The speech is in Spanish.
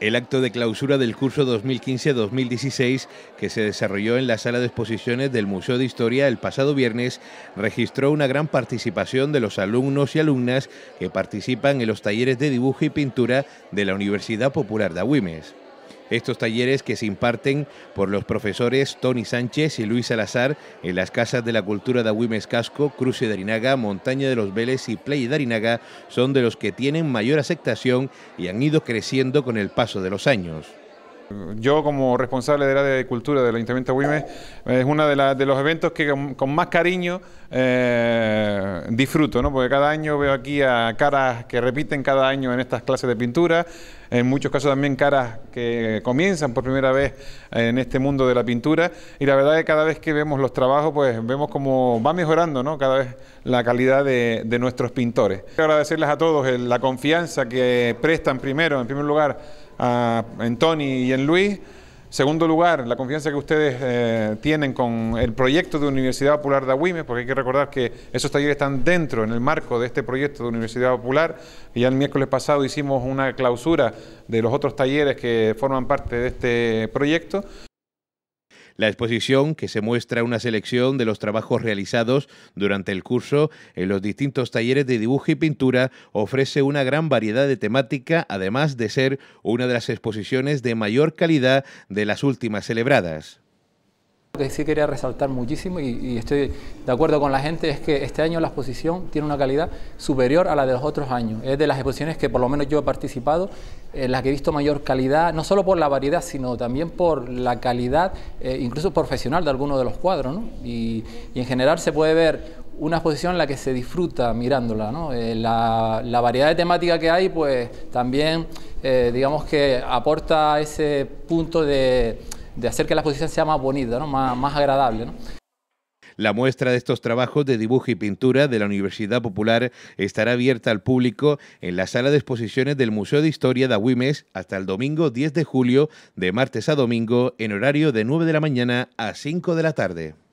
el acto de clausura del curso 2015-2016 que se desarrolló en la sala de exposiciones del Museo de Historia el pasado viernes registró una gran participación de los alumnos y alumnas que participan en los talleres de dibujo y pintura de la Universidad Popular de Agüimes estos talleres que se imparten por los profesores Tony Sánchez y Luis Salazar en las casas de la cultura de Agüimes Casco, Cruce de Arinaga, Montaña de los Vélez y Playa de Arinaga son de los que tienen mayor aceptación y han ido creciendo con el paso de los años. Yo como responsable del área de cultura del Ayuntamiento de es uno de, los eventos que con, más cariño eh, disfruto, porque cada año veo aquí a caras que repiten cada año en estas clases de pintura, en muchos casos también caras que comienzan por primera vez en este mundo de la pintura y la verdad es que cada vez que vemos los trabajos pues vemos cómo va mejorando cada vez la calidad de, nuestros pintores. Quiero agradecerles a todos la confianza que prestan primero, en primer lugar, en Tony y en Luis. Segundo lugar, la confianza que ustedes eh, tienen con el proyecto de Universidad Popular de porque hay que recordar que esos talleres están dentro, en el marco de este proyecto de Universidad Popular. Y ya el miércoles pasado hicimos una clausura de los otros talleres que forman parte de este proyecto. La exposición, que se muestra una selección de los trabajos realizados durante el curso en los distintos talleres de dibujo y pintura, ofrece una gran variedad de temática, además de ser una de las exposiciones de mayor calidad de las últimas celebradas que sí quería resaltar muchísimo y, estoy de acuerdo con la gente es que este año la exposición tiene una calidad superior a la de los otros años. Es de las exposiciones que por lo menos yo he participado, en las que he visto mayor calidad, no solo por la variedad, sino también por la calidad, eh, incluso profesional de algunos de los cuadros. Y, en general se puede ver una exposición en la que se disfruta mirándola. Eh, la, variedad de temática que hay, pues también, eh, digamos que aporta ese punto de de hacer que la exposición sea más bonita, más, agradable. La muestra de estos trabajos de dibujo y pintura de la Universidad Popular estará abierta al público en la sala de exposiciones del Museo de Historia de Agüimes hasta el domingo 10 de julio, de martes a domingo, en horario de 9 de la mañana a 5 de la tarde.